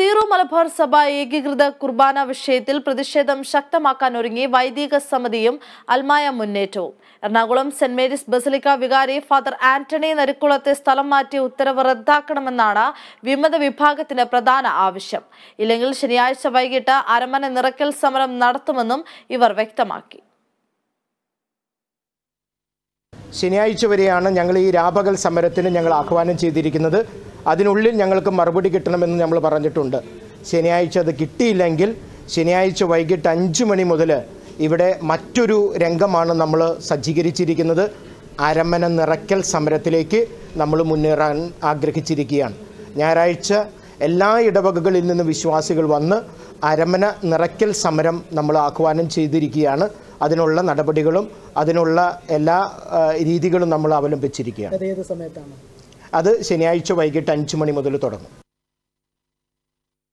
zero Malabar സഭ ഏകീകൃത കുർബാന വിഷയത്തിൽ പ്രതിഷേധം ശക്തമാക്കാൻ ഒരുങ്ങി വൈദിക സമിതിയും അൽമായ മുന്നേറ്റവും എറണാകുളം സെന്റ് മേരീസ് ബസലിക്ക വികാരി ഫാദർ ആന്റണി നരിക്കുളത്തെ സ്ഥലം മാറ്റി ഉത്തരവ് റദ്ദാക്കണമെന്നാണ് വിമത വിഭാഗത്തിന്റെ പ്രധാന ആവശ്യം ഇല്ലെങ്കിൽ ശനിയാഴ്ച വൈകിട്ട് അരമന നിറയ്ക്കൽ സമരം നടത്തുമെന്നും ഇവർ വ്യക്തമാക്കി ശനിയാഴ്ച വരെയാണ് ഞങ്ങൾ ഈ രാപകൽ സമരത്തിന് ഞങ്ങൾ ആഹ്വാനം ചെയ്തിരിക്കുന്നത് അതിനുള്ളിൽ ഞങ്ങൾക്ക് മറുപടി കിട്ടണമെന്ന് നമ്മൾ പറഞ്ഞിട്ടുണ്ട് ശനിയാഴ്ച അത് കിട്ടിയില്ലെങ്കിൽ ശനിയാഴ്ച വൈകിട്ട് അഞ്ച് മണി മുതൽ ഇവിടെ മറ്റൊരു രംഗമാണ് നമ്മൾ സജ്ജീകരിച്ചിരിക്കുന്നത് അരമന നിറയ്ക്കൽ സമരത്തിലേക്ക് നമ്മൾ മുന്നേറാൻ ആഗ്രഹിച്ചിരിക്കുകയാണ് ഞായറാഴ്ച എല്ലാ ഇടവകകളിൽ നിന്ന് വിശ്വാസികൾ വന്ന് അരമന നിറയ്ക്കൽ സമരം നമ്മൾ ആഹ്വാനം ചെയ്തിരിക്കുകയാണ് അതിനുള്ള നടപടികളും അതിനുള്ള എല്ലാ രീതികളും നമ്മൾ അവലംബിച്ചിരിക്കുകയാണ് അത് ശനിയാഴ്ച വൈകിട്ട് അഞ്ച് മണി മുതൽ തുടങ്ങും